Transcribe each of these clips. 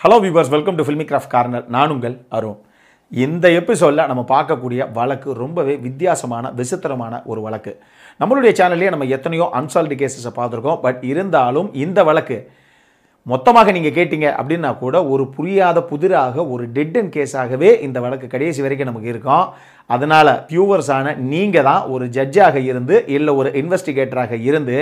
hello viewers welcome to filmy craft corner நானுங்கள் அருண் இந்த எபிசோடில் நம்ம பார்க்கக்கூடிய வழக்கு ரொம்பவே வித்தியாசமான விசித்திரமான ஒரு வழக்கு நம்மளுடைய சேனல்லேயே நம்ம எத்தனையோ அன்சால்டு கேசஸை பார்த்துருக்கோம் பட் இருந்தாலும் இந்த வழக்கு மொத்தமாக நீங்கள் கேட்டீங்க அப்படின்னா கூட ஒரு புரியாத புதிராக ஒரு டெட் அண்ட் கேஸாகவே இந்த வழக்கு கடைசி வரைக்கும் நமக்கு இருக்கும் அதனால் வியூவர்ஸான நீங்கள் தான் ஒரு ஜட்ஜாக இருந்து இல்லை ஒரு இன்வெஸ்டிகேட்டராக இருந்து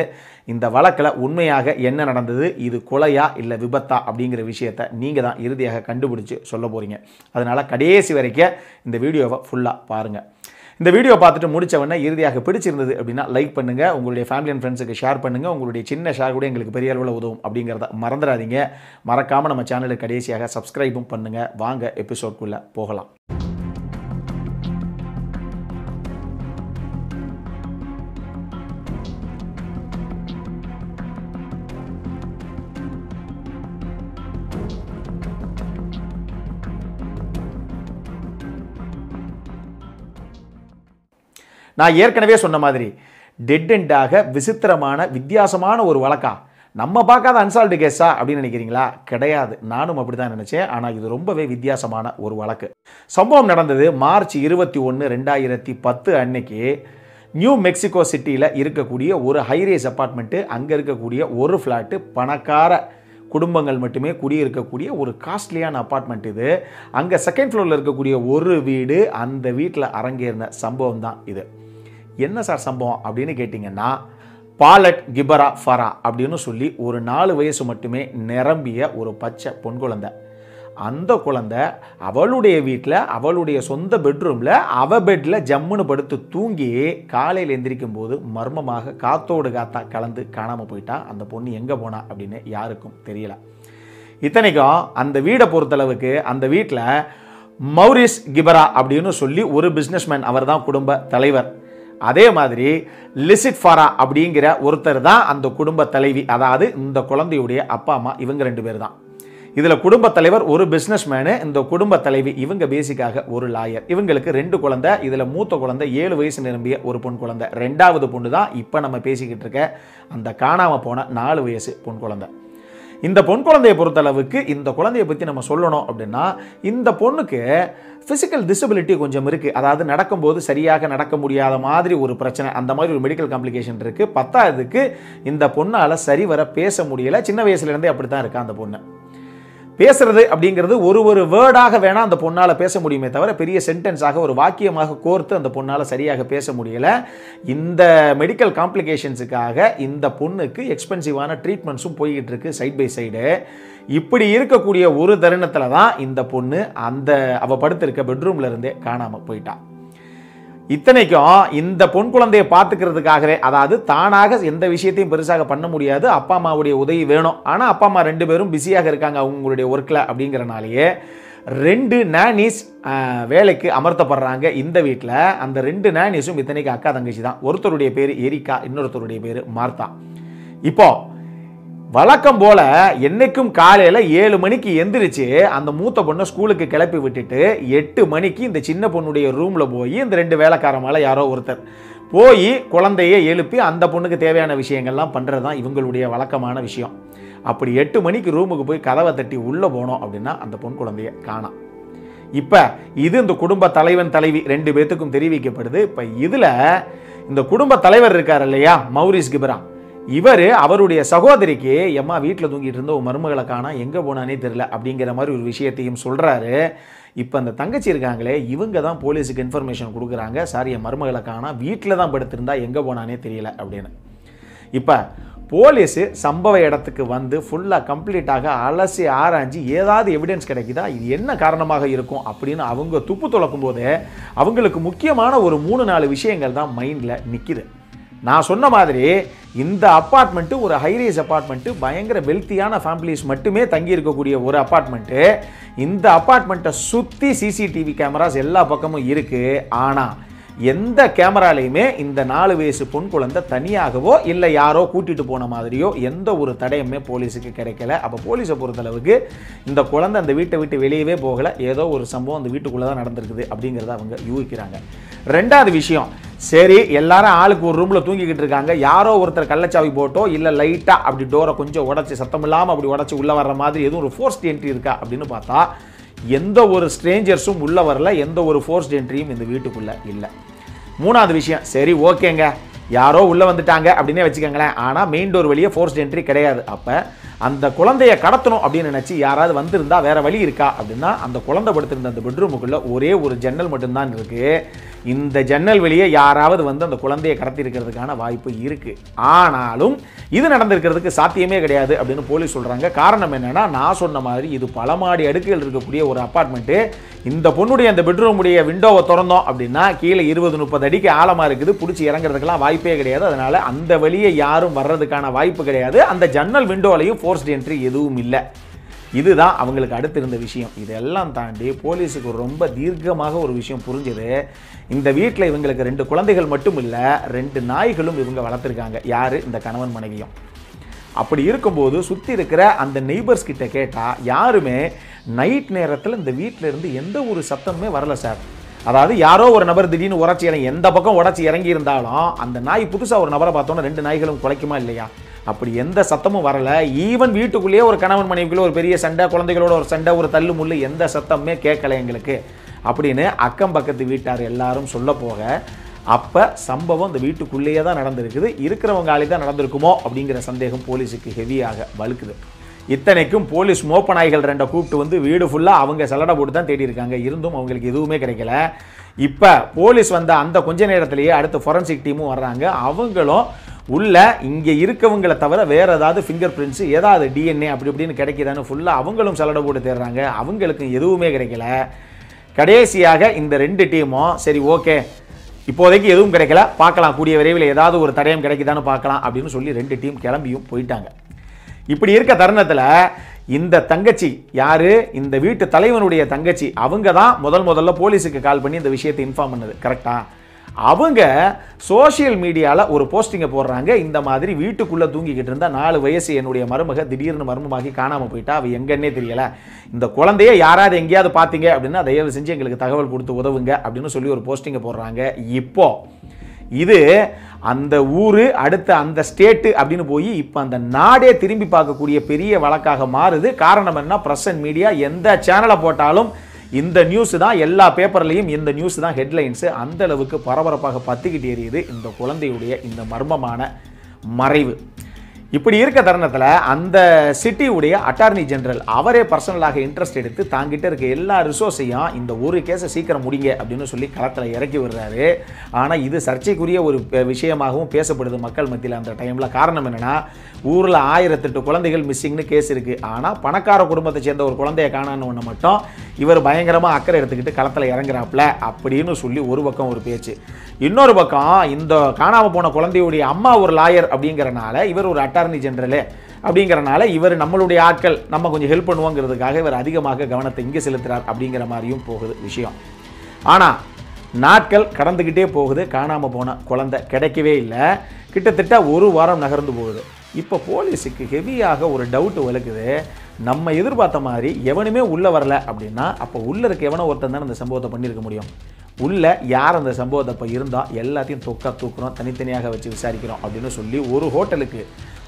இந்த வழக்கில் உண்மையாக என்ன நடந்தது இது கொலையா இல்லை விபத்தா அப்படிங்கிற விஷயத்த நீங்கள் தான் இறுதியாக கண்டுபிடிச்சி சொல்ல போகிறீங்க அதனால் கடைசி வரைக்கும் இந்த வீடியோவை ஃபுல்லாக பாருங்கள் இந்த வீடியோ பார்த்துட்டு உடனே இறுதியாக பிடிச்சிருந்தது அப்படின்னா லைக் பண்ணுங்கள் உங்களுடைய ஃபேமிலி அண்ட் ஃப்ரெண்ட்ஸுக்கு ஷேர் பண்ணுங்கள் உங்களுடைய சின்ன ஷேர் கூட எங்களுக்கு பெரிய அளவில் உதவும் அப்படிங்கிறத மறந்துடாதீங்க மறக்காமல் நம்ம சேனலுக்கு கடைசியாக சப்ஸ்கிரைபும் பண்ணுங்கள் வாங்க எபிசோட்குள்ளே போகலாம் நான் ஏற்கனவே சொன்ன மாதிரி டெட் எண்டாக விசித்திரமான வித்தியாசமான ஒரு வழக்கா நம்ம பார்க்காத அன்சால்டு கேஸா அப்படின்னு நினைக்கிறீங்களா கிடையாது நானும் அப்படி தான் நினச்சேன் ஆனால் இது ரொம்பவே வித்தியாசமான ஒரு வழக்கு சம்பவம் நடந்தது மார்ச் இருபத்தி ஒன்று ரெண்டாயிரத்தி பத்து அன்னைக்கு நியூ மெக்சிகோ சிட்டியில் இருக்கக்கூடிய ஒரு ஹைரேஸ் அப்பார்ட்மெண்ட்டு அங்கே இருக்கக்கூடிய ஒரு ஃப்ளாட்டு பணக்கார குடும்பங்கள் மட்டுமே குடியிருக்கக்கூடிய ஒரு காஸ்ட்லியான அப்பார்ட்மெண்ட் இது அங்கே செகண்ட் ஃப்ளோரில் இருக்கக்கூடிய ஒரு வீடு அந்த வீட்டில் அரங்கேறின சம்பவம் தான் இது என்ன சார் சம்பவம் அப்படின்னு கேட்டிங்கன்னா பாலட் கிபரா ஃபரா அப்படின்னு சொல்லி ஒரு நாலு வயசு மட்டுமே நிரம்பிய ஒரு பச்சை பொன் குழந்தை அந்த குழந்தை அவளுடைய வீட்டில் அவளுடைய சொந்த பெட்ரூமில் அவ பெட்டில் ஜம்முன்னு படுத்து தூங்கி காலையில் எந்திரிக்கும் போது மர்மமாக காத்தோடு காத்தா கலந்து காணாமல் போயிட்டா அந்த பொண்ணு எங்கே போனா அப்படின்னு யாருக்கும் தெரியல இத்தனைக்கும் அந்த வீடை பொறுத்தளவுக்கு அந்த வீட்டில் மௌரிஸ் கிபரா அப்படின்னு சொல்லி ஒரு பிஸ்னஸ்மேன் அவர் தான் குடும்ப தலைவர் அதே மாதிரி லிசிட் ஃபாரா அப்படிங்கிற ஒருத்தர் தான் அந்த குடும்ப தலைவி அதாவது இந்த குழந்தையுடைய அப்பா அம்மா இவங்க ரெண்டு பேர் தான் இதில் குடும்ப தலைவர் ஒரு பிஸ்னஸ் மேனு இந்த குடும்ப தலைவி இவங்க பேசிக்காக ஒரு லாயர் இவங்களுக்கு ரெண்டு குழந்தை இதில் மூத்த குழந்தை ஏழு வயசு நிரம்பிய ஒரு பொன் குழந்தை ரெண்டாவது பொண்ணு தான் இப்போ நம்ம பேசிக்கிட்டு இருக்க அந்த காணாமல் போன நாலு வயசு பொன் குழந்தை இந்த பொன் குழந்தையை பொறுத்தளவுக்கு இந்த குழந்தையை பற்றி நம்ம சொல்லணும் அப்படின்னா இந்த பொண்ணுக்கு ஃபிசிக்கல் டிசபிலிட்டி கொஞ்சம் இருக்குது அதாவது நடக்கும்போது சரியாக நடக்க முடியாத மாதிரி ஒரு பிரச்சனை அந்த மாதிரி ஒரு மெடிக்கல் காம்ப்ளிகேஷன் இருக்குது பத்தாவதுக்கு இந்த பொண்ணால் சரி வர பேச முடியலை சின்ன வயசுலேருந்தே அப்படி தான் இருக்கா அந்த பொண்ணு பேசுறது அப்படிங்கிறது ஒரு ஒரு வேர்டாக வேணால் அந்த பொண்ணால் பேச முடியுமே தவிர பெரிய சென்டென்ஸாக ஒரு வாக்கியமாக கோர்த்து அந்த பொண்ணால் சரியாக பேச முடியலை இந்த மெடிக்கல் காம்ப்ளிகேஷன்ஸுக்காக இந்த பொண்ணுக்கு எக்ஸ்பென்சிவான ட்ரீட்மெண்ட்ஸும் போய்கிட்டு இருக்கு சைட் பை சைடு இப்படி இருக்கக்கூடிய ஒரு தருணத்தில் தான் இந்த பொண்ணு அந்த அவள் படுத்திருக்க பெட்ரூம்லேருந்தே காணாமல் போயிட்டான் இத்தனைக்கும் இந்த பொன் குழந்தையை பார்த்துக்கிறதுக்காகவே அதாவது தானாக எந்த விஷயத்தையும் பெருசாக பண்ண முடியாது அப்பா அம்மாவுடைய உதவி வேணும் ஆனால் அப்பா அம்மா ரெண்டு பேரும் பிஸியாக இருக்காங்க அவங்களுடைய ஒர்க்கில் அப்படிங்கிறனாலேயே ரெண்டு நேனிஸ் வேலைக்கு அமர்த்தப்படுறாங்க இந்த வீட்டில் அந்த ரெண்டு நேனிஸும் இத்தனைக்கு அக்கா தங்கச்சி தான் ஒருத்தருடைய பேர் எரிக்கா இன்னொருத்தருடைய பேர் மார்த்தா இப்போது வழக்கம் போல் என்றைக்கும் காலையில் ஏழு மணிக்கு எந்திரிச்சு அந்த மூத்த பொண்ணை ஸ்கூலுக்கு கிளப்பி விட்டுட்டு எட்டு மணிக்கு இந்த சின்ன பொண்ணுடைய ரூமில் போய் இந்த ரெண்டு வேலைக்கார மேலே யாரோ ஒருத்தர் போய் குழந்தையை எழுப்பி அந்த பொண்ணுக்கு தேவையான விஷயங்கள்லாம் பண்ணுறது தான் இவங்களுடைய வழக்கமான விஷயம் அப்படி எட்டு மணிக்கு ரூமுக்கு போய் கதவை தட்டி உள்ளே போனோம் அப்படின்னா அந்த பொன் குழந்தைய காணாம் இப்போ இது இந்த குடும்ப தலைவன் தலைவி ரெண்டு பேர்த்துக்கும் தெரிவிக்கப்படுது இப்போ இதில் இந்த குடும்ப தலைவர் இருக்கார் இல்லையா மௌரிஸ் கிபரான் இவர் அவருடைய சகோதரிக்கு எம்மா வீட்டில் தூங்கிட்டு இருந்த ஒரு மருமகளை காணா எங்கே போனானே தெரில அப்படிங்கிற மாதிரி ஒரு விஷயத்தையும் சொல்கிறாரு இப்போ அந்த தங்கச்சி இருக்காங்களே இவங்க தான் போலீஸுக்கு இன்ஃபர்மேஷன் கொடுக்குறாங்க சார் என் மருமகளை காணா வீட்டில் தான் படுத்திருந்தா எங்கே போனானே தெரியல அப்படின்னு இப்போ போலீஸ் சம்பவ இடத்துக்கு வந்து ஃபுல்லாக கம்ப்ளீட்டாக அலசி ஆராய்ஞ்சி ஏதாவது எவிடன்ஸ் கிடைக்குதா இது என்ன காரணமாக இருக்கும் அப்படின்னு அவங்க துப்பு துளக்கும் போது அவங்களுக்கு முக்கியமான ஒரு மூணு நாலு விஷயங்கள் தான் மைண்டில் நிற்கிது நான் சொன்ன மாதிரி இந்த அப்பார்ட்மெண்ட்டு ஒரு ஹைரேஸ் அப்பார்ட்மெண்ட்டு பயங்கர வெல்த்தியான ஃபேமிலிஸ் மட்டுமே தங்கி இருக்கக்கூடிய ஒரு அப்பார்ட்மெண்ட்டு இந்த அப்பார்ட்மெண்ட்டை சுற்றி சிசிடிவி கேமராஸ் எல்லா பக்கமும் இருக்குது ஆனால் எந்த கேமராலையுமே இந்த நாலு வயசு பொன் குழந்தை தனியாகவோ இல்லை யாரோ கூட்டிகிட்டு போன மாதிரியோ எந்த ஒரு தடையுமே போலீஸுக்கு கிடைக்கல அப்போ போலீஸை பொறுத்தளவுக்கு இந்த குழந்தை அந்த வீட்டை விட்டு வெளியவே போகலை ஏதோ ஒரு சம்பவம் அந்த வீட்டுக்குள்ளே தான் நடந்திருக்குது அப்படிங்கிறத அவங்க யூகிக்கிறாங்க ரெண்டாவது விஷயம் சரி எல்லாரும் ஆளுக்கு ஒரு ரூமில் தூங்கிக்கிட்டு இருக்காங்க யாரோ ஒருத்தர் கள்ளச்சாவி போட்டோ இல்லை லைட்டாக அப்படி டோரை கொஞ்சம் உடச்சி சத்தம் இல்லாமல் அப்படி உடச்சி உள்ளே வர்ற மாதிரி எதுவும் ஒரு ஃபோர்ஸ்ட் என்ட்ரி இருக்கா அப்படின்னு பார்த்தா எந்த ஒரு ஸ்ட்ரேஞ்சர்ஸும் உள்ளே வரல எந்த ஒரு ஃபோர்ஸ்ட் என்ட்ரியும் இந்த வீட்டுக்குள்ளே இல்லை மூணாவது விஷயம் சரி ஓகேங்க யாரோ உள்ளே வந்துட்டாங்க அப்படின்னே வச்சுக்கோங்களேன் ஆனால் மெயின் டோர் வழியே ஃபோர்ஸ்ட் என்ட்ரி கிடையாது அப்போ அந்த குழந்தைய கடத்தணும் அப்படின்னு நினச்சி யாராவது வந்திருந்தா வேறு வழி இருக்கா அப்படின்னா அந்த குழந்தை படுத்திருந்த அந்த பெட்ரூமுக்குள்ளே ஒரே ஒரு ஜன்னல் மட்டும்தான் இருக்குது இந்த ஜன்னல் வெளியே யாராவது வந்து அந்த குழந்தையை கடத்தி இருக்கிறதுக்கான வாய்ப்பு இருக்குது ஆனாலும் இது நடந்திருக்கிறதுக்கு சாத்தியமே கிடையாது அப்படின்னு போலீஸ் சொல்கிறாங்க காரணம் என்னென்னா நான் சொன்ன மாதிரி இது பல மாடி அடுக்குகள் இருக்கக்கூடிய ஒரு அப்பார்ட்மெண்ட்டு இந்த பொண்ணுடைய அந்த பெட்ரூமுடைய விண்டோவை திறந்தோம் அப்படின்னா கீழே இருபது முப்பது அடிக்கு ஆழமாக இருக்குது பிடிச்சி இறங்குறதுக்கெல்லாம் வாய்ப்பே கிடையாது அதனால் அந்த வழியை யாரும் வர்றதுக்கான வாய்ப்பு கிடையாது அந்த ஜன்னல் விண்டோவிலையும் ஃபோர்ஸ்ட் என்ட்ரி எதுவும் இல்லை இதுதான் அவங்களுக்கு அடுத்து இருந்த விஷயம் இதெல்லாம் தாண்டி போலீஸுக்கு ரொம்ப தீர்க்கமாக ஒரு விஷயம் புரிஞ்சுது இந்த வீட்டில் இவங்களுக்கு ரெண்டு குழந்தைகள் மட்டும் இல்லை ரெண்டு நாய்களும் இவங்க வளர்த்துருக்காங்க யார் இந்த கணவன் மனைவியும் அப்படி இருக்கும்போது சுற்றி இருக்கிற அந்த நெய்பர்ஸ் கிட்ட கேட்டால் யாருமே நைட் நேரத்தில் இந்த வீட்டில் இருந்து எந்த ஒரு சத்தமுமே வரல சார் அதாவது யாரோ ஒரு நபர் திடீர்னு உடச்சி இறங்கி எந்த பக்கம் உடச்சி இறங்கி இருந்தாலும் அந்த நாய் புதுசாக ஒரு நபரை பார்த்தோன்னா ரெண்டு நாய்களும் குலைக்குமா இல்லையா அப்படி எந்த சத்தமும் வரல ஈவன் வீட்டுக்குள்ளேயே ஒரு கணவன் மனைவிக்குள்ளே ஒரு பெரிய சண்டை குழந்தைகளோட ஒரு சண்டை ஒரு தள்ளு முள்ளு எந்த சத்தமே கேட்கல எங்களுக்கு அப்படின்னு அக்கம் பக்கத்து வீட்டார் எல்லாரும் சொல்ல போக அப்போ சம்பவம் இந்த வீட்டுக்குள்ளேயே தான் நடந்திருக்குது இருக்கிறவங்க ஆளி தான் நடந்திருக்குமோ அப்படிங்கிற சந்தேகம் போலீஸுக்கு ஹெவியாக வலுக்குது இத்தனைக்கும் போலீஸ் மோப்ப நாய்கள் ரெண்டை கூப்பிட்டு வந்து வீடு ஃபுல்லாக அவங்க சலடை போட்டு தான் தேடி இருக்காங்க இருந்தும் அவங்களுக்கு எதுவுமே கிடைக்கல இப்போ போலீஸ் வந்த அந்த கொஞ்ச நேரத்திலேயே அடுத்து ஃபொரன்சிக் டீமும் வர்றாங்க அவங்களும் உள்ள இங்கே இருக்கவங்களை தவிர வேறு ஏதாவது ஃபிங்கர் பிரிண்ட்ஸு ஏதாவது டிஎன்ஏ அப்படி இப்படின்னு கிடைக்கிதான்னு ஃபுல்லாக அவங்களும் சலடை போட்டு தேடுறாங்க அவங்களுக்கும் எதுவுமே கிடைக்கல கடைசியாக இந்த ரெண்டு டீமும் சரி ஓகே இப்போதைக்கு எதுவும் கிடைக்கல பார்க்கலாம் கூடிய விரைவில் ஏதாவது ஒரு தடயம் கிடைக்குதான்னு பார்க்கலாம் அப்படின்னு சொல்லி ரெண்டு டீம் கிளம்பியும் போயிட்டாங்க இப்படி இருக்க தருணத்தில் இந்த தங்கச்சி யார் இந்த வீட்டு தலைவனுடைய தங்கச்சி அவங்க தான் முதல் முதல்ல போலீஸுக்கு கால் பண்ணி இந்த விஷயத்தை இன்ஃபார்ம் பண்ணது கரெக்டாக அவங்க சோஷியல் மீடியாவில் ஒரு போஸ்டிங்கை போடுறாங்க இந்த மாதிரி வீட்டுக்குள்ளே தூங்கிக்கிட்டு இருந்தால் நாலு வயசு என்னுடைய மருமக திடீர்னு மர்மமாகி காணாமல் போயிட்டா அவள் எங்கன்னே தெரியலை இந்த குழந்தைய யாராவது எங்கேயாவது பார்த்தீங்க அப்படின்னா தயவு செஞ்சு எங்களுக்கு தகவல் கொடுத்து உதவுங்க அப்படின்னு சொல்லி ஒரு போஸ்டிங்கை போடுறாங்க இப்போ இது அந்த ஊர் அடுத்த அந்த ஸ்டேட்டு அப்படின்னு போய் இப்போ அந்த நாடே திரும்பி பார்க்கக்கூடிய பெரிய வழக்காக மாறுது காரணம் என்ன ப்ரெஸ் அண்ட் மீடியா எந்த சேனலை போட்டாலும் இந்த நியூஸ் தான் எல்லா பேப்பர்லையும் இந்த நியூஸ் தான் ஹெட்லைன்ஸு அந்த அளவுக்கு பரபரப்பாக பத்திக்கிட்டு எறியுது இந்த குழந்தையுடைய இந்த மர்மமான மறைவு இப்படி இருக்க தருணத்தில் அந்த சிட்டியுடைய அட்டார்னி ஜெனரல் அவரே பர்சனலாக இன்ட்ரெஸ்ட் எடுத்து தாங்கிட்ட இருக்க எல்லா ரிசோர்ஸையும் இந்த ஒரு கேஸை சீக்கிரம் முடிங்க அப்படின்னு சொல்லி களத்தில் இறக்கி விடுறாரு ஆனால் இது சர்ச்சைக்குரிய ஒரு விஷயமாகவும் பேசப்படுது மக்கள் மத்தியில் அந்த டைமில் காரணம் என்னென்னா ஊரில் ஆயிரத்தெட்டு குழந்தைகள் மிஸ்ஸிங்னு கேஸ் இருக்குது ஆனால் பணக்கார குடும்பத்தை சேர்ந்த ஒரு குழந்தைய காணான்னு மட்டும் இவர் பயங்கரமாக அக்கறை எடுத்துக்கிட்டு களத்தில் இறங்குறாப்புல அப்படின்னு சொல்லி ஒரு பக்கம் ஒரு பேச்சு இன்னொரு பக்கம் இந்த காணாமல் போன குழந்தையுடைய அம்மா ஒரு லாயர் அப்படிங்கிறனால இவர் ஒரு அட்டார் அட்டார்னி ஜென்ரலே அப்படிங்கிறனால இவர் நம்மளுடைய ஆட்கள் நம்ம கொஞ்சம் ஹெல்ப் பண்ணுவோங்கிறதுக்காக இவர் அதிகமாக கவனத்தை இங்கே செலுத்துகிறார் அப்படிங்கிற மாதிரியும் போகுது விஷயம் ஆனால் நாட்கள் கடந்துக்கிட்டே போகுது காணாமல் போன குழந்தை கிடைக்கவே இல்லை கிட்டத்தட்ட ஒரு வாரம் நகர்ந்து போகுது இப்போ போலீஸுக்கு ஹெவியாக ஒரு டவுட்டு வலுக்குது நம்ம எதிர்பார்த்த மாதிரி எவனுமே உள்ளே வரல அப்படின்னா அப்போ உள்ளே இருக்க எவனோ ஒருத்தன் தானே அந்த சம்பவத்தை பண்ணியிருக்க முடியும் உள்ள யார் அந்த சம்பவத்தை இப்போ இருந்தால் எல்லாத்தையும் தொக்கா தூக்குறோம் தனித்தனியாக வச்சு விசாரிக்கிறோம் அப்படின்னு சொல்லி ஒரு ஹோட்டலுக்கு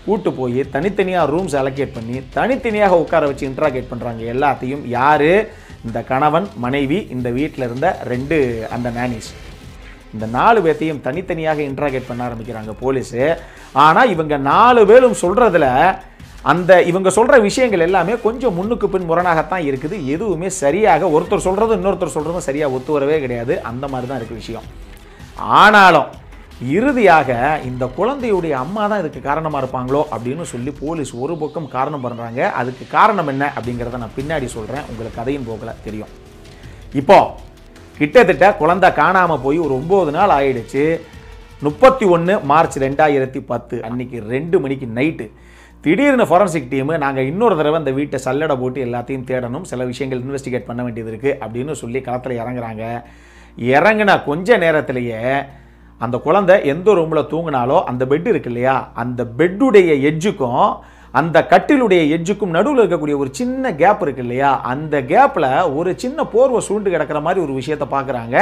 கூட்டு போய் தனித்தனியாக ரூம்ஸ் அலோகேட் பண்ணி தனித்தனியாக உட்கார வச்சு இன்ட்ராகேட் பண்ணுறாங்க எல்லாத்தையும் யார் இந்த கணவன் மனைவி இந்த வீட்டில் இருந்த ரெண்டு அந்த நேனிஸ் இந்த நாலு பேர்த்தையும் தனித்தனியாக இன்ட்ராகேட் பண்ண ஆரம்பிக்கிறாங்க போலீஸு ஆனால் இவங்க நாலு பேரும் சொல்கிறதுல அந்த இவங்க சொல்கிற விஷயங்கள் எல்லாமே கொஞ்சம் முன்னுக்கு பின் முரணாகத்தான் இருக்குது எதுவுமே சரியாக ஒருத்தர் சொல்கிறதும் இன்னொருத்தர் சொல்கிறதும் சரியாக ஒத்து வரவே கிடையாது அந்த மாதிரி தான் இருக்குது விஷயம் ஆனாலும் இறுதியாக இந்த குழந்தையுடைய அம்மா தான் இதுக்கு காரணமாக இருப்பாங்களோ அப்படின்னு சொல்லி போலீஸ் ஒரு பக்கம் காரணம் பண்ணுறாங்க அதுக்கு காரணம் என்ன அப்படிங்கிறத நான் பின்னாடி சொல்கிறேன் உங்களுக்கு கதையும் போகல தெரியும் இப்போ கிட்டத்தட்ட குழந்தை காணாமல் போய் ஒரு ஒம்பது நாள் ஆயிடுச்சு முப்பத்தி ஒன்று மார்ச் ரெண்டாயிரத்தி பத்து அன்னைக்கு ரெண்டு மணிக்கு நைட்டு திடீர்னு ஃபாரன்சிக் டீமு நாங்கள் இன்னொரு தடவை இந்த வீட்டை சல்லடை போட்டு எல்லாத்தையும் தேடணும் சில விஷயங்கள் இன்வெஸ்டிகேட் பண்ண வேண்டியது இருக்குது அப்படின்னு சொல்லி களத்தில் இறங்குறாங்க இறங்கின கொஞ்ச நேரத்திலேயே அந்த குழந்தை எந்த ரூமில் தூங்கினாலோ அந்த பெட் இருக்கு இல்லையா அந்த பெட்டுடைய எட்ஜுக்கும் அந்த கட்டிலுடைய எட்ஜுக்கும் நடுவில் இருக்கக்கூடிய ஒரு சின்ன கேப் இருக்கு இல்லையா அந்த கேப்பில் ஒரு சின்ன போர்வை சுருண்டு கிடக்கிற மாதிரி ஒரு விஷயத்த பார்க்குறாங்க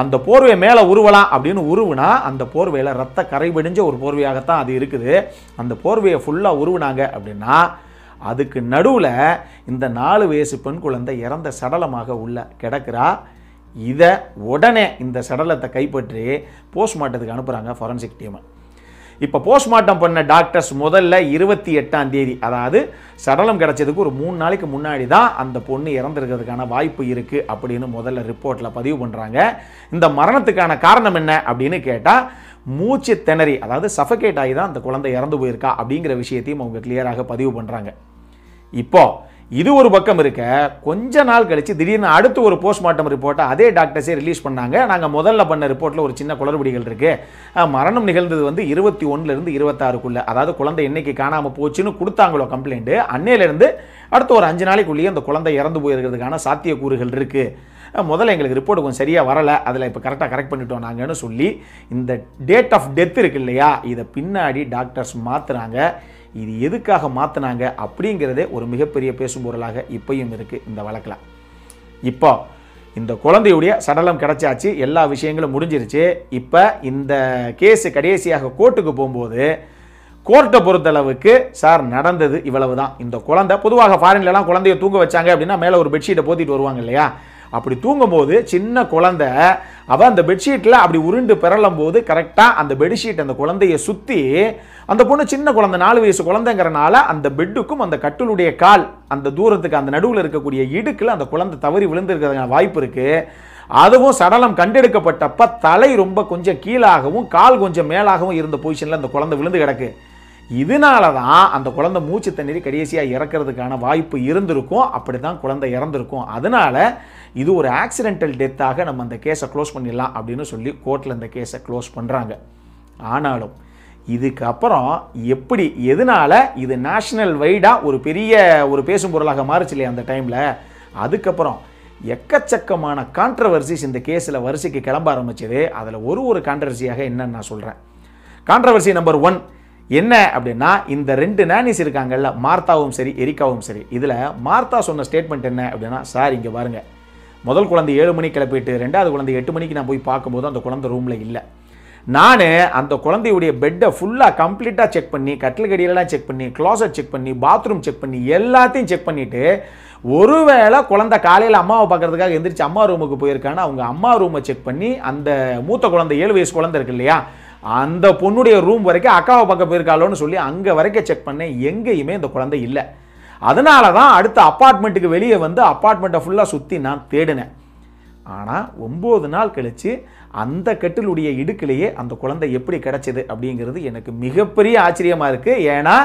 அந்த போர்வை மேலே உருவலாம் அப்படின்னு உருவுனா அந்த போர்வையில் ரத்த கரை கரைபிடிஞ்ச ஒரு போர்வையாகத்தான் அது இருக்குது அந்த போர்வையை ஃபுல்லாக உருவினாங்க அப்படின்னா அதுக்கு நடுவில் இந்த நாலு வயசு பெண் குழந்தை இறந்த சடலமாக உள்ள கிடக்கிறா இதை உடனே இந்த சடலத்தை கைப்பற்றி போஸ்ட்மார்ட்டத்துக்கு அனுப்புகிறாங்க ஃபாரன்சிக் டீமை இப்போ போஸ்ட்மார்ட்டம் பண்ண டாக்டர்ஸ் முதல்ல இருபத்தி எட்டாம் தேதி அதாவது சடலம் கிடச்சதுக்கு ஒரு மூணு நாளைக்கு முன்னாடி தான் அந்த பொண்ணு இறந்துருக்கிறதுக்கான வாய்ப்பு இருக்குது அப்படின்னு முதல்ல ரிப்போர்ட்டில் பதிவு பண்ணுறாங்க இந்த மரணத்துக்கான காரணம் என்ன அப்படின்னு கேட்டால் மூச்சு திணறி அதாவது சஃபகேட் ஆகி தான் அந்த குழந்தை இறந்து போயிருக்கா அப்படிங்கிற விஷயத்தையும் அவங்க கிளியராக பதிவு பண்ணுறாங்க இப்போது இது ஒரு பக்கம் இருக்க கொஞ்ச நாள் கழித்து திடீர்னு அடுத்து ஒரு போஸ்ட்மார்ட்டம் ரிப்போர்ட்டை அதே டாக்டர்ஸே ரிலீஸ் பண்ணாங்க நாங்கள் முதல்ல பண்ண ரிப்போர்ட்டில் ஒரு சின்ன குளறுபடிகள் இருக்குது மரணம் நிகழ்ந்தது வந்து இருபத்தி ஒன்றுலேருந்து இருபத்தாறுக்குள்ளே அதாவது குழந்தை இன்னைக்கு காணாமல் போச்சுன்னு கொடுத்தாங்களோ கம்ப்ளைண்ட்டு அன்னையிலேருந்து அடுத்து ஒரு அஞ்சு நாளைக்குள்ளேயே அந்த குழந்தை இறந்து போயிருக்கிறதுக்கான சாத்தியக்கூறுகள் இருக்குது முதல்ல எங்களுக்கு ரிப்போர்ட் கொஞ்சம் சரியாக வரலை அதில் இப்போ கரெக்டாக கரெக்ட் பண்ணிட்டோம் நாங்கன்னு சொல்லி இந்த டேட் ஆஃப் டெத் இருக்கு இல்லையா இதை பின்னாடி டாக்டர்ஸ் மாற்றுறாங்க இது எதுக்காக மாற்றினாங்க அப்படிங்கிறதே ஒரு மிகப்பெரிய பேசும் பொருளாக இப்பையும் இருக்குது இந்த வழக்கில் இப்போ இந்த குழந்தையுடைய சடலம் கிடச்சாச்சு எல்லா விஷயங்களும் முடிஞ்சிருச்சு இப்போ இந்த கேஸு கடைசியாக கோர்ட்டுக்கு போகும்போது கோர்ட்டை பொறுத்தளவுக்கு சார் நடந்தது இவ்வளவு தான் இந்த குழந்தை பொதுவாக ஃபாரின்லலாம் குழந்தைய தூங்க வச்சாங்க அப்படின்னா மேலே ஒரு பெட்ஷீட்டை போத்திட்டு வருவாங்க இல்லையா அப்படி தூங்கும்போது சின்ன குழந்தை அவ அந்த பெட்ஷீட்டில் அப்படி உருண்டு பெறலும் போது கரெக்டாக அந்த பெட்ஷீட் அந்த குழந்தைய சுற்றி அந்த பொண்ணு சின்ன குழந்தை நாலு வயசு குழந்தைங்கிறனால அந்த பெட்டுக்கும் அந்த கட்டிலுடைய கால் அந்த தூரத்துக்கு அந்த நடுவில் இருக்கக்கூடிய இடுக்கில் அந்த குழந்தை தவறி விழுந்திருக்கிறதுக்கான வாய்ப்பு இருக்குது அதுவும் சடலம் கண்டெடுக்கப்பட்டப்ப தலை ரொம்ப கொஞ்சம் கீழாகவும் கால் கொஞ்சம் மேலாகவும் இருந்த பொசிஷனில் அந்த குழந்தை விழுந்து கிடக்கு இதனால தான் அந்த குழந்தை மூச்சு தண்ணீர் கடைசியாக இறக்கிறதுக்கான வாய்ப்பு இருந்திருக்கும் அப்படி தான் குழந்தை இறந்திருக்கும் அதனால் இது ஒரு ஆக்சிடென்டல் டெத்தாக நம்ம அந்த கேஸை க்ளோஸ் பண்ணிடலாம் அப்படின்னு சொல்லி கோர்ட்டில் இந்த கேஸை க்ளோஸ் பண்ணுறாங்க ஆனாலும் இதுக்கப்புறம் எப்படி எதனால் இது நேஷ்னல் வைடாக ஒரு பெரிய ஒரு பேசும் பொருளாக மாறுச்சு இல்லையா அந்த டைமில் அதுக்கப்புறம் எக்கச்சக்கமான கான்ட்ரவர்சிஸ் இந்த கேஸில் வரிசைக்கு கிளம்ப ஆரம்பிச்சது அதில் ஒரு ஒரு கான்ட்ரவர்சியாக என்னன்னு நான் சொல்கிறேன் கான்ட்ரவர்சி நம்பர் ஒன் என்ன அப்படின்னா இந்த ரெண்டு நேனிஸ் இருக்காங்கல்ல மார்த்தாவும் சரி எரிக்காவும் சரி இதில் மார்த்தா சொன்ன ஸ்டேட்மெண்ட் என்ன அப்படின்னா சார் இங்கே பாருங்கள் முதல் குழந்தை ஏழு மணிக்கு கிளப்பிட்டு ரெண்டாவது குழந்தை எட்டு மணிக்கு நான் போய் பார்க்கும்போது அந்த குழந்தை ரூமில் இல்லை நான் அந்த குழந்தையுடைய பெட்டை ஃபுல்லாக கம்ப்ளீட்டாக செக் பண்ணி கட்டில்கடியெல்லாம் செக் பண்ணி க்ளாசட் செக் பண்ணி பாத்ரூம் செக் பண்ணி எல்லாத்தையும் செக் பண்ணிவிட்டு ஒருவேளை குழந்தை காலையில் அம்மாவை பார்க்குறதுக்காக எந்திரிச்சு அம்மா ரூமுக்கு போயிருக்கான்னு அவங்க அம்மா ரூமை செக் பண்ணி அந்த மூத்த குழந்தை ஏழு வயசு குழந்தை இருக்கு இல்லையா அந்த பொண்ணுடைய ரூம் வரைக்கும் அக்காவை பக்கம் போயிருக்காளோன்னு சொல்லி அங்கே வரைக்கும் செக் பண்ணேன் எங்கேயுமே இந்த குழந்தை இல்லை அதனால தான் அடுத்த அப்பார்ட்மெண்ட்டுக்கு வெளியே வந்து அப்பார்ட்மெண்ட்டை ஃபுல்லாக சுற்றி நான் தேடினேன் ஆனால் ஒம்பது நாள் கழித்து அந்த கட்டிலுடைய இடுக்கிலேயே அந்த குழந்தை எப்படி கிடச்சிது அப்படிங்கிறது எனக்கு மிகப்பெரிய ஆச்சரியமாக இருக்குது ஏன்னா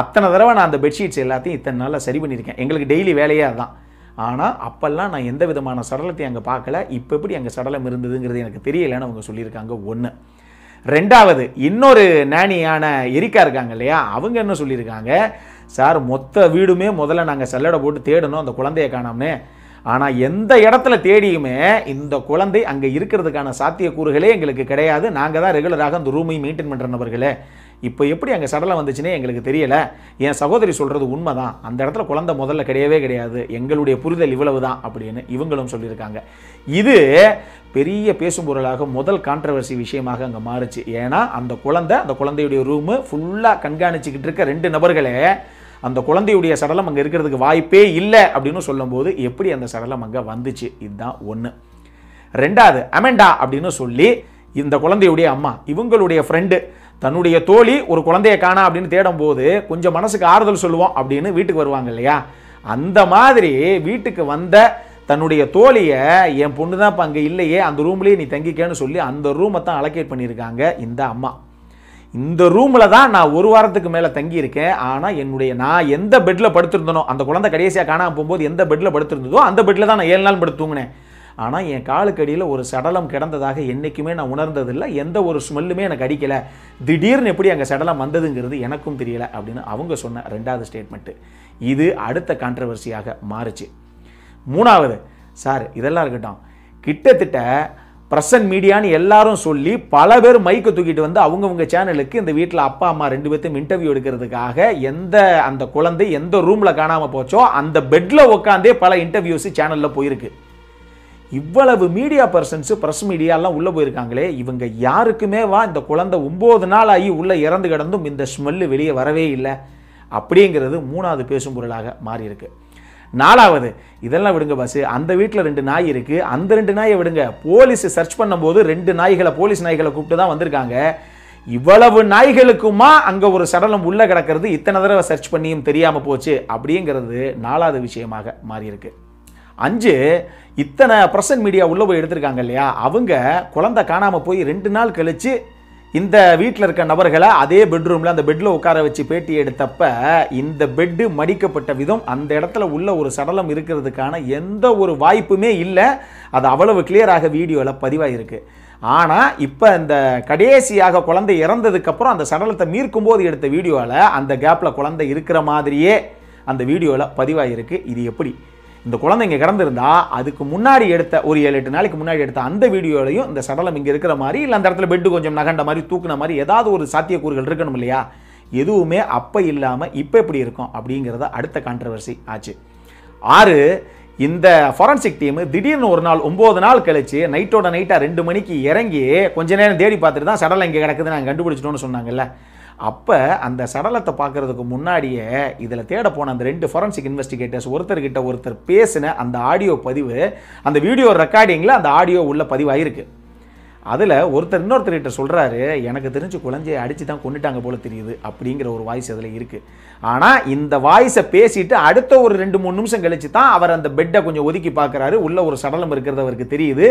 அத்தனை தடவை நான் அந்த பெட்ஷீட்ஸ் எல்லாத்தையும் இத்தனை நாளில் சரி பண்ணியிருக்கேன் எங்களுக்கு டெய்லி வேலையாக அதுதான் ஆனால் அப்போல்லாம் நான் எந்த விதமான சடலத்தையும் அங்கே பார்க்கல இப்போ எப்படி அங்கே சடலம் இருந்ததுங்கிறது எனக்கு தெரியலைன்னு அவங்க சொல்லியிருக்காங்க ஒன்று ரெண்டாவது இன்னொரு நேனியான எரிக்கா இருக்காங்க இல்லையா அவங்க என்ன சொல்லியிருக்காங்க சார் மொத்த வீடுமே முதல்ல நாங்கள் செல்லடை போட்டு தேடணும் அந்த குழந்தையை காணோம்னு ஆனால் எந்த இடத்துல தேடியுமே இந்த குழந்தை அங்கே இருக்கிறதுக்கான சாத்தியக்கூறுகளே எங்களுக்கு கிடையாது நாங்கள் தான் ரெகுலராக அந்த ரூமையும் மெயின்டைன் பண்ணுற நபர்களே இப்போ எப்படி அங்கே சடலம் வந்துச்சுன்னே எங்களுக்கு தெரியலை என் சகோதரி சொல்கிறது உண்மை தான் அந்த இடத்துல குழந்தை முதல்ல கிடையவே கிடையாது எங்களுடைய புரிதல் இவ்வளவு தான் அப்படின்னு இவங்களும் சொல்லியிருக்காங்க இது பெரிய பேசும் பொருளாக முதல் கான்ட்ரவர்சி விஷயமாக அங்கே மாறுச்சு ஏன்னா அந்த குழந்தை அந்த குழந்தையுடைய ரூமு ஃபுல்லாக கண்காணிச்சிக்கிட்டு இருக்க ரெண்டு நபர்களே அந்த குழந்தையுடைய சடலம் அங்கே இருக்கிறதுக்கு வாய்ப்பே இல்லை அப்படின்னு சொல்லும்போது எப்படி அந்த சடலம் அங்கே வந்துச்சு இதுதான் ஒன்று ரெண்டாவது அமெண்டா அப்படின்னு சொல்லி இந்த குழந்தையுடைய அம்மா இவங்களுடைய ஃப்ரெண்டு தன்னுடைய தோழி ஒரு குழந்தைய காணா அப்படின்னு தேடும் போது கொஞ்சம் மனசுக்கு ஆறுதல் சொல்லுவோம் அப்படின்னு வீட்டுக்கு வருவாங்க இல்லையா அந்த மாதிரி வீட்டுக்கு வந்த தன்னுடைய தோழியை என் பொண்ணு தான் இப்போ அங்கே இல்லையே அந்த ரூம்லேயே நீ தங்கிக்கன்னு சொல்லி அந்த ரூமை தான் அலோகேட் பண்ணியிருக்காங்க இந்த அம்மா இந்த ரூமில் தான் நான் ஒரு வாரத்துக்கு மேலே தங்கியிருக்கேன் ஆனால் என்னுடைய நான் எந்த பெட்டில் படுத்திருந்தனோ அந்த குழந்தை கடைசியாக காணாமல் போகும்போது எந்த பெட்டில் படுத்திருந்ததோ அந்த பெட்டில் தான் நான் ஏழு நாள் படுத்து தூங்கினேன் ஆனால் என் காலுக்கடியில் ஒரு சடலம் கிடந்ததாக என்றைக்குமே நான் உணர்ந்ததில்லை எந்த ஒரு ஸ்மெல்லுமே எனக்கு அடிக்கலை திடீர்னு எப்படி அங்கே சடலம் வந்ததுங்கிறது எனக்கும் தெரியலை அப்படின்னு அவங்க சொன்ன ரெண்டாவது ஸ்டேட்மெண்ட்டு இது அடுத்த கான்ட்ரவர்சியாக மாறுச்சு மூணாவது சார் இதெல்லாம் இருக்கட்டும் கிட்டத்தட்ட பிரசன் மீடியான்னு எல்லாரும் சொல்லி பல பேர் மைக்கை தூக்கிட்டு வந்து அவங்கவுங்க சேனலுக்கு இந்த வீட்டில் அப்பா அம்மா ரெண்டு பேர்த்தையும் இன்டர்வியூ எடுக்கிறதுக்காக எந்த அந்த குழந்தை எந்த ரூமில் காணாமல் போச்சோ அந்த பெட்டில் உட்காந்தே பல இன்டர்வியூஸ் சேனலில் போயிருக்கு இவ்வளவு மீடியா பர்சன்ஸு ப்ரெஸ் மீடியாலாம் உள்ளே போயிருக்காங்களே இவங்க யாருக்குமே வா இந்த குழந்தை ஒம்பது நாள் ஆகி உள்ளே இறந்து கிடந்தும் இந்த ஸ்மெல்லு வெளியே வரவே இல்லை அப்படிங்கிறது மூணாவது பேசும் பொருளாக மாறியிருக்கு நாலாவது இதெல்லாம் விடுங்க பஸ் அந்த வீட்டில் ரெண்டு நாய் இருக்குது அந்த ரெண்டு நாயை விடுங்க போலீஸ் சர்ச் பண்ணும்போது ரெண்டு நாய்களை போலீஸ் நாய்களை கூப்பிட்டு தான் வந்திருக்காங்க இவ்வளவு நாய்களுக்குமா அங்கே ஒரு சடலம் உள்ளே கிடக்கிறது இத்தனை தடவை சர்ச் பண்ணியும் தெரியாமல் போச்சு அப்படிங்கிறது நாலாவது விஷயமாக மாறியிருக்கு அஞ்சு இத்தனை பிரசன்ட் மீடியா உள்ள போய் எடுத்திருக்காங்க இல்லையா அவங்க குழந்தை காணாமல் போய் ரெண்டு நாள் கழித்து இந்த வீட்டில் இருக்க நபர்களை அதே பெட்ரூமில் அந்த பெட்டில் உட்கார வச்சு பேட்டி எடுத்தப்ப இந்த பெட்டு மடிக்கப்பட்ட விதம் அந்த இடத்துல உள்ள ஒரு சடலம் இருக்கிறதுக்கான எந்த ஒரு வாய்ப்புமே இல்லை அது அவ்வளவு கிளியராக வீடியோவில் பதிவாகிருக்கு ஆனால் இப்போ இந்த கடைசியாக குழந்தை இறந்ததுக்கப்புறம் அந்த சடலத்தை மீர்க்கும் போது எடுத்த வீடியோவில் அந்த கேப்பில் குழந்தை இருக்கிற மாதிரியே அந்த வீடியோவில் பதிவாகிருக்கு இது எப்படி இந்த குழந்தை இங்கே கிடந்திருந்தா அதுக்கு முன்னாடி எடுத்த ஒரு ஏழு எட்டு நாளைக்கு முன்னாடி எடுத்த அந்த வீடியோலையும் இந்த சடலம் இங்கே இருக்கிற மாதிரி இல்லை அந்த இடத்துல பெட்டு கொஞ்சம் நகண்ட மாதிரி தூக்குன மாதிரி ஏதாவது ஒரு சாத்தியக்கூறுகள் இருக்கணும் இல்லையா எதுவுமே அப்போ இல்லாமல் இப்போ எப்படி இருக்கும் அப்படிங்கிறத அடுத்த கான்ட்ரவர்சி ஆச்சு ஆறு இந்த ஃபாரன்சிக் டீம் திடீர்னு ஒரு நாள் ஒம்பது நாள் கழிச்சு நைட்டோட நைட்டாக ரெண்டு மணிக்கு இறங்கி கொஞ்ச நேரம் தேடி பார்த்துட்டு தான் சடலம் இங்கே கிடக்குது நாங்கள் கண்டுபிடிச்சிட்டோன்னு சொன்னாங்கல்ல அப்போ அந்த சடலத்தை பார்க்குறதுக்கு முன்னாடியே இதில் தேட போன அந்த ரெண்டு ஃபாரன்சிக் இன்வெஸ்டிகேட்டர்ஸ் ஒருத்தர்கிட்ட ஒருத்தர் பேசின அந்த ஆடியோ பதிவு அந்த வீடியோ ரெக்கார்டிங்கில் அந்த ஆடியோ உள்ள பதிவாயிருக்கு அதில் ஒருத்தர் இன்னொருத்தர்கிட்ட சொல்கிறாரு எனக்கு தெரிஞ்சு குழந்தையை அடித்து தான் கொண்டுட்டாங்க போல் தெரியுது அப்படிங்கிற ஒரு வாய்ஸ் அதில் இருக்குது ஆனால் இந்த வாய்ஸை பேசிட்டு அடுத்த ஒரு ரெண்டு மூணு நிமிஷம் கழித்து தான் அவர் அந்த பெட்டை கொஞ்சம் ஒதுக்கி பார்க்குறாரு உள்ளே ஒரு சடலம் இருக்கிறது அவருக்கு தெரியுது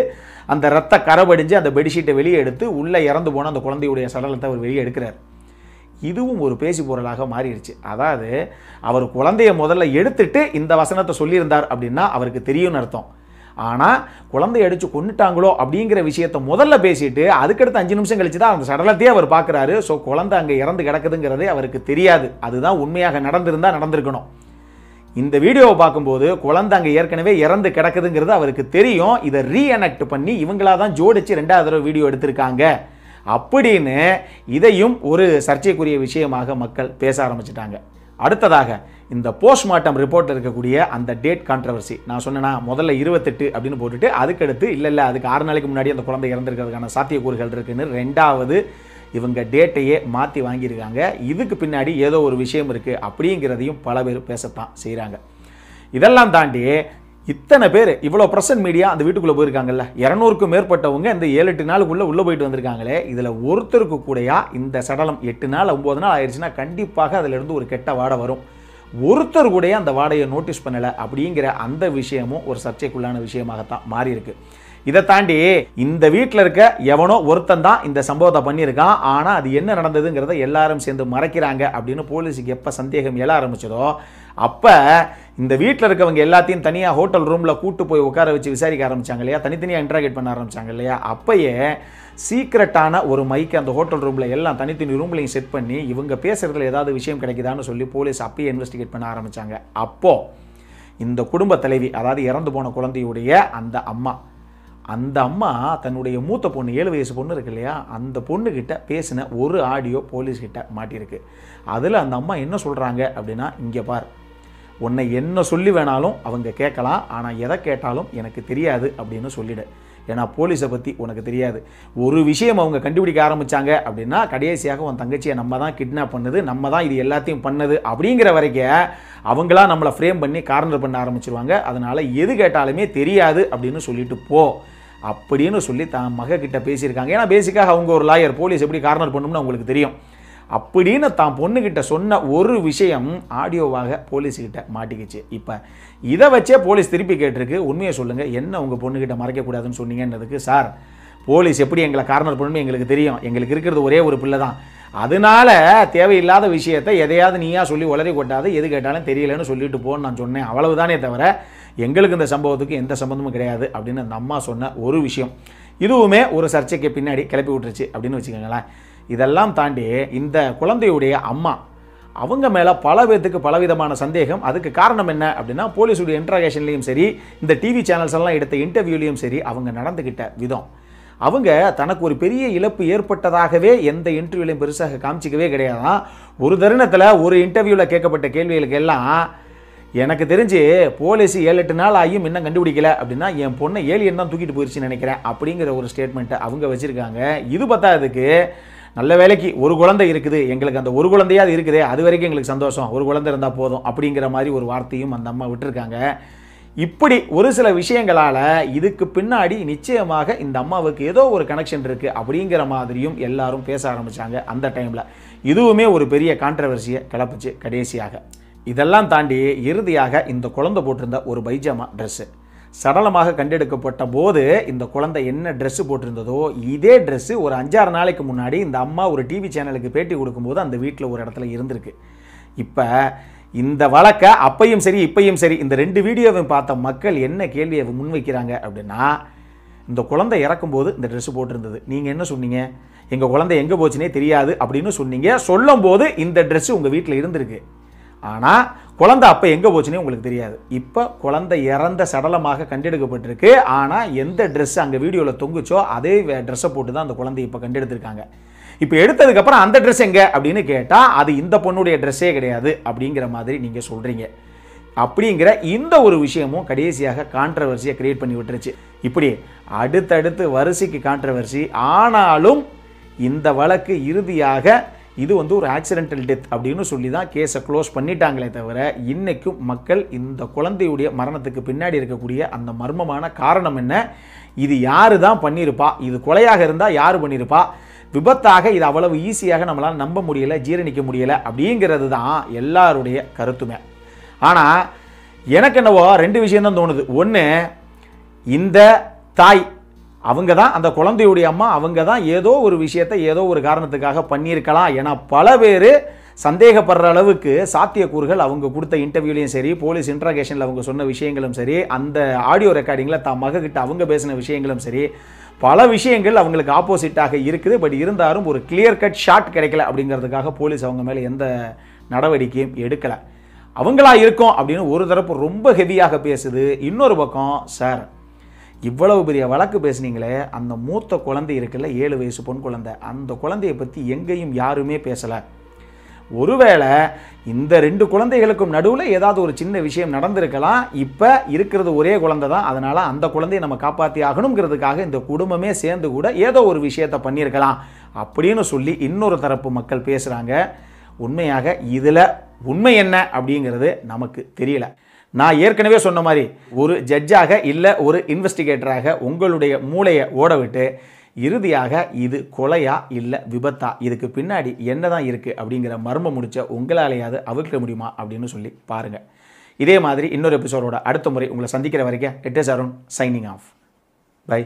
அந்த ரத்த கரவடிஞ்சு அந்த பெட்ஷீட்டை வெளியே எடுத்து உள்ளே இறந்து போன அந்த குழந்தையுடைய சடலத்தை அவர் வெளியே எடுக்கிறார் இதுவும் ஒரு பேசி பொருளாக மாறிடுச்சு அதாவது அவர் குழந்தைய முதல்ல எடுத்துட்டு இந்த வசனத்தை சொல்லியிருந்தார் அப்படின்னா அவருக்கு தெரியும்னு அர்த்தம் ஆனால் குழந்தைய அடித்து கொண்டுட்டாங்களோ அப்படிங்கிற விஷயத்தை முதல்ல பேசிட்டு அதுக்கடுத்து அஞ்சு நிமிஷம் கழிச்சு தான் அந்த சடலத்தையே அவர் பார்க்குறாரு ஸோ குழந்தை அங்கே இறந்து கிடக்குதுங்கிறதே அவருக்கு தெரியாது அதுதான் உண்மையாக நடந்திருந்தால் நடந்திருக்கணும் இந்த வீடியோவை பார்க்கும்போது குழந்தை அங்கே ஏற்கனவே இறந்து கிடக்குதுங்கிறது அவருக்கு தெரியும் இதை ரீஎனக்ட் பண்ணி இவங்களா தான் ஜோடிச்சு ரெண்டாவது தடவை வீடியோ எடுத்திருக்காங்க அப்படின்னு இதையும் ஒரு சர்ச்சைக்குரிய விஷயமாக மக்கள் பேச ஆரம்பிச்சிட்டாங்க அடுத்ததாக இந்த போஸ்ட்மார்ட்டம் ரிப்போர்ட்டில் இருக்கக்கூடிய அந்த டேட் கான்ட்ரவர்சி நான் சொன்னேன்னா முதல்ல இருபத்தெட்டு அப்படின்னு போட்டுட்டு அதுக்கடுத்து இல்லை இல்லை அதுக்கு ஆறு நாளைக்கு முன்னாடி அந்த குழந்தை இறந்துருக்கிறதுக்கான சாத்தியக்கூறுகள் இருக்குன்னு ரெண்டாவது இவங்க டேட்டையே மாற்றி வாங்கியிருக்காங்க இதுக்கு பின்னாடி ஏதோ ஒரு விஷயம் இருக்குது அப்படிங்கிறதையும் பல பேர் பேசத்தான் செய்கிறாங்க இதெல்லாம் தாண்டி இத்தனை பேர் இவ்வளோ பிரசன்ட் மீடியா அந்த வீட்டுக்குள்ளே போயிருக்காங்கல்ல இரநூறுக்கும் மேற்பட்டவங்க இந்த ஏழு எட்டு நாளுக்குள்ளே உள்ளே போயிட்டு வந்திருக்காங்களே இதில் ஒருத்தருக்கு கூடயா இந்த சடலம் எட்டு நாள் ஒம்பது நாள் ஆயிடுச்சுன்னா கண்டிப்பாக அதிலிருந்து ஒரு கெட்ட வாடை வரும் ஒருத்தர் கூட அந்த வாடையை நோட்டீஸ் பண்ணலை அப்படிங்கிற அந்த விஷயமும் ஒரு சர்ச்சைக்குள்ளான விஷயமாகத்தான் மாறியிருக்கு இதை தாண்டி இந்த வீட்டில் இருக்க எவனோ ஒருத்தன் தான் இந்த சம்பவத்தை பண்ணியிருக்கான் ஆனால் அது என்ன நடந்ததுங்கிறத எல்லாரும் சேர்ந்து மறைக்கிறாங்க அப்படின்னு போலீஸுக்கு எப்போ சந்தேகம் எழ ஆரம்பிச்சதோ அப்போ இந்த வீட்டில் இருக்கவங்க எல்லாத்தையும் தனியாக ஹோட்டல் ரூமில் கூட்டு போய் உட்கார வச்சு விசாரிக்க ஆரம்பித்தாங்க இல்லையா தனித்தனியாக இன்ட்ராகேட் பண்ண ஆரம்பித்தாங்க இல்லையா அப்பயே சீக்ரெட்டான ஒரு மைக்கு அந்த ஹோட்டல் ரூமில் எல்லாம் தனித்தனி ரூம்லையும் செட் பண்ணி இவங்க பேசுகிறதுல ஏதாவது விஷயம் கிடைக்குதான்னு சொல்லி போலீஸ் அப்பயே இன்வெஸ்டிகேட் பண்ண ஆரம்பித்தாங்க அப்போது இந்த குடும்ப தலைவி அதாவது இறந்து போன குழந்தையுடைய அந்த அம்மா அந்த அம்மா தன்னுடைய மூத்த பொண்ணு ஏழு வயசு பொண்ணு இருக்கு இல்லையா அந்த பொண்ணுக்கிட்ட பேசின ஒரு ஆடியோ போலீஸ்கிட்ட மாட்டியிருக்கு அதில் அந்த அம்மா என்ன சொல்கிறாங்க அப்படின்னா இங்கே பார் உன்னை என்ன சொல்லி வேணாலும் அவங்க கேட்கலாம் ஆனால் எதை கேட்டாலும் எனக்கு தெரியாது அப்படின்னு சொல்லிடு ஏன்னா போலீஸை பற்றி உனக்கு தெரியாது ஒரு விஷயம் அவங்க கண்டுபிடிக்க ஆரம்பித்தாங்க அப்படின்னா கடைசியாக உன் தங்கச்சியை நம்ம தான் கிட்னாப் பண்ணுது நம்ம தான் இது எல்லாத்தையும் பண்ணது அப்படிங்கிற வரைக்கும் அவங்களா நம்மளை ஃப்ரேம் பண்ணி கார்னர் பண்ண ஆரம்பிச்சிருவாங்க அதனால் எது கேட்டாலுமே தெரியாது அப்படின்னு சொல்லிட்டு போ அப்படின்னு சொல்லி தான் மகக்கிட்ட பேசியிருக்காங்க ஏன்னா பேசிக்காக அவங்க ஒரு லாயர் போலீஸ் எப்படி கார்னர் பண்ணணும்னு அவங்களுக்கு தெரியும் அப்படின்னு தான் பொண்ணுக்கிட்ட சொன்ன ஒரு விஷயம் ஆடியோவாக போலீஸ்கிட்ட மாட்டிக்கிச்சு இப்போ இதை வச்சே போலீஸ் திருப்பி கேட்டிருக்கு உண்மையை சொல்லுங்கள் என்ன உங்கள் பொண்ணுக்கிட்ட மறைக்கக்கூடாதுன்னு சொன்னீங்கன்றதுக்கு சார் போலீஸ் எப்படி எங்களை கார்னர் பண்ணணும்னு எங்களுக்கு தெரியும் எங்களுக்கு இருக்கிறது ஒரே ஒரு பிள்ளை தான் அதனால தேவையில்லாத விஷயத்தை எதையாவது நீயா சொல்லி உளறி கொட்டாது எது கேட்டாலும் தெரியலன்னு சொல்லிட்டு போன்னு நான் சொன்னேன் அவ்வளவுதானே தவிர எங்களுக்கு இந்த சம்பவத்துக்கு எந்த சம்மந்தமும் கிடையாது அப்படின்னு அந்த அம்மா சொன்ன ஒரு விஷயம் இதுவுமே ஒரு சர்ச்சைக்கு பின்னாடி கிளப்பி விட்டுருச்சு அப்படின்னு வச்சுக்கோங்களேன் இதெல்லாம் தாண்டி இந்த குழந்தையுடைய அம்மா அவங்க மேலே பல பேர்த்துக்கு பலவிதமான சந்தேகம் அதுக்கு காரணம் என்ன அப்படின்னா போலீஸுடைய இன்ட்ராகேஷன்லேயும் சரி இந்த டிவி சேனல்ஸ் எல்லாம் எடுத்த இன்டர்வியூலையும் சரி அவங்க நடந்துக்கிட்ட விதம் அவங்க தனக்கு ஒரு பெரிய இழப்பு ஏற்பட்டதாகவே எந்த இன்டர்வியூலையும் பெருசாக காமிச்சிக்கவே கிடையாது ஒரு தருணத்தில் ஒரு இன்டர்வியூவில் கேட்கப்பட்ட கேள்விகளுக்கு எல்லாம் எனக்கு தெரிஞ்சு போலீஸ் ஏழு எட்டு நாள் ஆகியும் இன்னும் கண்டுபிடிக்கல அப்படின்னா என் பொண்ணை ஏழு தான் தூக்கிட்டு போயிடுச்சுன்னு நினைக்கிறேன் அப்படிங்கிற ஒரு ஸ்டேட்மெண்ட்டை அவங்க வச்சுருக்காங்க இது பார்த்தா அதுக்கு நல்ல வேலைக்கு ஒரு குழந்தை இருக்குது எங்களுக்கு அந்த ஒரு குழந்தையாவது இருக்குது அது வரைக்கும் எங்களுக்கு சந்தோஷம் ஒரு குழந்தை இருந்தால் போதும் அப்படிங்கிற மாதிரி ஒரு வார்த்தையும் அந்த அம்மா விட்டுருக்காங்க இப்படி ஒரு சில விஷயங்களால் இதுக்கு பின்னாடி நிச்சயமாக இந்த அம்மாவுக்கு ஏதோ ஒரு கனெக்ஷன் இருக்குது அப்படிங்கிற மாதிரியும் எல்லாரும் பேச ஆரம்பித்தாங்க அந்த டைமில் இதுவுமே ஒரு பெரிய கான்ட்ரவர்சியை கிளப்புச்சு கடைசியாக இதெல்லாம் தாண்டி இறுதியாக இந்த குழந்தை போட்டிருந்த ஒரு பைஜாமா ட்ரெஸ்ஸு சடலமாக கண்டெடுக்கப்பட்ட போது இந்த குழந்தை என்ன ட்ரெஸ்ஸு போட்டிருந்ததோ இதே ட்ரெஸ்ஸு ஒரு அஞ்சாறு நாளைக்கு முன்னாடி இந்த அம்மா ஒரு டிவி சேனலுக்கு பேட்டி கொடுக்கும்போது அந்த வீட்டில் ஒரு இடத்துல இருந்திருக்கு இப்போ இந்த வழக்கை அப்பையும் சரி இப்பையும் சரி இந்த ரெண்டு வீடியோவையும் பார்த்த மக்கள் என்ன கேள்வியை முன்வைக்கிறாங்க அப்படின்னா இந்த குழந்தை இறக்கும்போது இந்த ட்ரெஸ்ஸு போட்டிருந்தது நீங்கள் என்ன சொன்னீங்க எங்கள் குழந்தை எங்கே போச்சுனே தெரியாது அப்படின்னு சொன்னீங்க சொல்லும்போது இந்த ட்ரெஸ்ஸு உங்கள் வீட்டில் இருந்திருக்கு ஆனால் குழந்தை அப்போ எங்கே போச்சுன்னே உங்களுக்கு தெரியாது இப்போ குழந்தை இறந்த சடலமாக கண்டெடுக்கப்பட்டிருக்கு ஆனால் எந்த ட்ரெஸ் அங்கே வீடியோவில் தொங்குச்சோ அதே ட்ரெஸ்ஸை போட்டு தான் அந்த குழந்தை இப்போ கண்டெடுத்திருக்காங்க இப்போ எடுத்ததுக்கப்புறம் அந்த ட்ரெஸ் எங்கே அப்படின்னு கேட்டால் அது இந்த பொண்ணுடைய ட்ரெஸ்ஸே கிடையாது அப்படிங்கிற மாதிரி நீங்கள் சொல்கிறீங்க அப்படிங்கிற இந்த ஒரு விஷயமும் கடைசியாக கான்ட்ரவர்சியை கிரியேட் பண்ணி விட்டுருச்சு இப்படி அடுத்தடுத்து வரிசைக்கு கான்ட்ரவர்சி ஆனாலும் இந்த வழக்கு இறுதியாக இது வந்து ஒரு ஆக்சிடென்டல் டெத் அப்படின்னு சொல்லி தான் கேஸை க்ளோஸ் பண்ணிட்டாங்களே தவிர இன்றைக்கும் மக்கள் இந்த குழந்தையுடைய மரணத்துக்கு பின்னாடி இருக்கக்கூடிய அந்த மர்மமான காரணம் என்ன இது யார் தான் பண்ணியிருப்பா இது கொலையாக இருந்தால் யார் பண்ணியிருப்பா விபத்தாக இது அவ்வளவு ஈஸியாக நம்மளால் நம்ப முடியலை ஜீரணிக்க முடியலை அப்படிங்கிறது தான் எல்லாருடைய கருத்துமே ஆனால் எனக்கு என்னவோ ரெண்டு விஷயம் தான் தோணுது ஒன்று இந்த தாய் அவங்க தான் அந்த குழந்தையுடைய அம்மா அவங்க தான் ஏதோ ஒரு விஷயத்தை ஏதோ ஒரு காரணத்துக்காக பண்ணியிருக்கலாம் என பல பேர் சந்தேகப்படுற அளவுக்கு சாத்தியக்கூறுகள் அவங்க கொடுத்த இன்டர்வியூலையும் சரி போலீஸ் இன்ட்ராகேஷனில் அவங்க சொன்ன விஷயங்களும் சரி அந்த ஆடியோ ரெக்கார்டிங்கில் தான் மகக்கிட்ட அவங்க பேசின விஷயங்களும் சரி பல விஷயங்கள் அவங்களுக்கு ஆப்போசிட்டாக இருக்குது பட் இருந்தாலும் ஒரு கிளியர் கட் ஷாட் கிடைக்கல அப்படிங்கிறதுக்காக போலீஸ் அவங்க மேலே எந்த நடவடிக்கையும் எடுக்கலை அவங்களா இருக்கும் அப்படின்னு ஒரு தரப்பு ரொம்ப ஹெவியாக பேசுது இன்னொரு பக்கம் சார் இவ்வளவு பெரிய வழக்கு பேசுனீங்களே அந்த மூத்த குழந்தை இருக்குல்ல ஏழு வயசு பொன் குழந்தை அந்த குழந்தையை பற்றி எங்கேயும் யாருமே பேசலை ஒருவேளை இந்த ரெண்டு குழந்தைகளுக்கும் நடுவில் ஏதாவது ஒரு சின்ன விஷயம் நடந்திருக்கலாம் இப்போ இருக்கிறது ஒரே குழந்தை தான் அதனால் அந்த குழந்தையை நம்ம காப்பாற்றி ஆகணுங்கிறதுக்காக இந்த குடும்பமே சேர்ந்து கூட ஏதோ ஒரு விஷயத்தை பண்ணியிருக்கலாம் அப்படின்னு சொல்லி இன்னொரு தரப்பு மக்கள் பேசுகிறாங்க உண்மையாக இதில் உண்மை என்ன அப்படிங்கிறது நமக்கு தெரியலை நான் ஏற்கனவே சொன்ன மாதிரி ஒரு ஜட்ஜாக இல்லை ஒரு இன்வெஸ்டிகேட்டராக உங்களுடைய மூளையை ஓடவிட்டு இறுதியாக இது கொலையா இல்லை விபத்தா இதுக்கு பின்னாடி என்ன தான் இருக்குது அப்படிங்கிற மர்மம் முடிச்ச உங்களாலேயாவது அவிழ்க்க முடியுமா அப்படின்னு சொல்லி பாருங்கள் இதே மாதிரி இன்னொரு எபிசோடோட அடுத்த முறை உங்களை சந்திக்கிற வரைக்கும் it is around signing off by